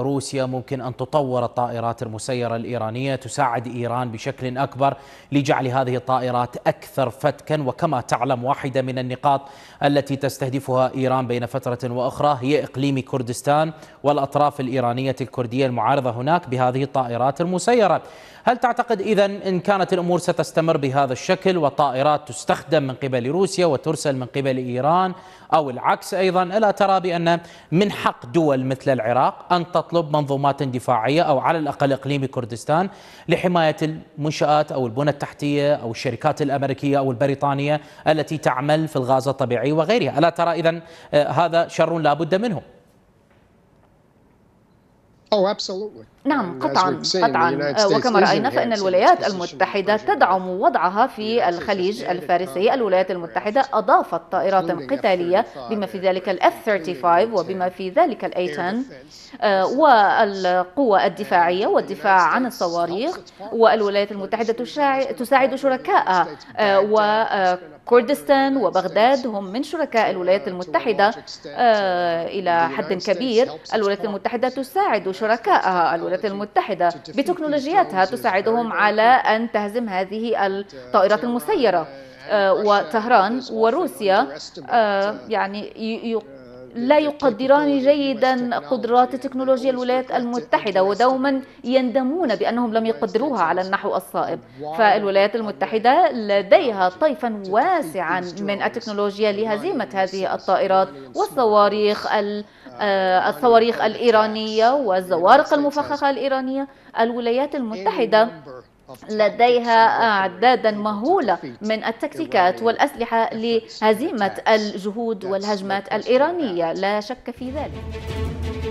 روسيا ممكن أن تطور الطائرات المسيرة الإيرانية تساعد إيران بشكل أكبر لجعل هذه الطائرات أكثر فتكا وكما تعلم واحدة من النقاط التي تستهدفها إيران بين فترة وأخرى هي إقليم كردستان والأطراف الإيرانية الكردية المعارضة هناك بهذه الطائرات المسيرة هل تعتقد إذا إن كانت الأمور ستستمر بهذا الشكل وطائرات تستخدم من قبل روسيا وترسل من قبل إيران أو العكس أيضا ألا ترى بأن من حق دول مثل العراق أن تطلب منظومات دفاعية أو على الأقل إقليم كردستان لحماية المنشآت أو البنى التحتية أو الشركات الأمريكية أو البريطانية التي تعمل في الغاز الطبيعي وغيرها ألا ترى إذا آه، هذا شر لا بد منه Oh, نعم قطعا قطعا وكما راينا فان الولايات المتحده تدعم وضعها في الخليج الفارسي الولايات المتحده اضافت طائرات قتاليه بما في ذلك الاف 35 وبما في ذلك الاي آه، 10 والقوة الدفاعية والدفاع عن الصواريخ والولايات المتحدة تساعد شركائها آه، وكردستان آه، وبغداد هم من شركاء الولايات المتحدة إلى حد كبير الولايات المتحدة تساعد شركاء شركائها الولايات المتحدة بتكنولوجياتها تساعدهم على أن تهزم هذه الطائرات المسيرة آه، وطهران وروسيا آه، يعني آه، لا يقدران جيدا قدرات تكنولوجيا الولايات المتحدة ودوما يندمون بأنهم لم يقدروها على النحو الصائب فالولايات المتحدة لديها طيفا واسعا من التكنولوجيا لهزيمة هذه الطائرات والصواريخ آه، الصواريخ الإيرانية والزوارق المفخخة الإيرانية الولايات المتحدة لديها آه، أعدادا مهولة من التكتيكات والأسلحة لهزيمة الجهود والهجمات الإيرانية لا شك في ذلك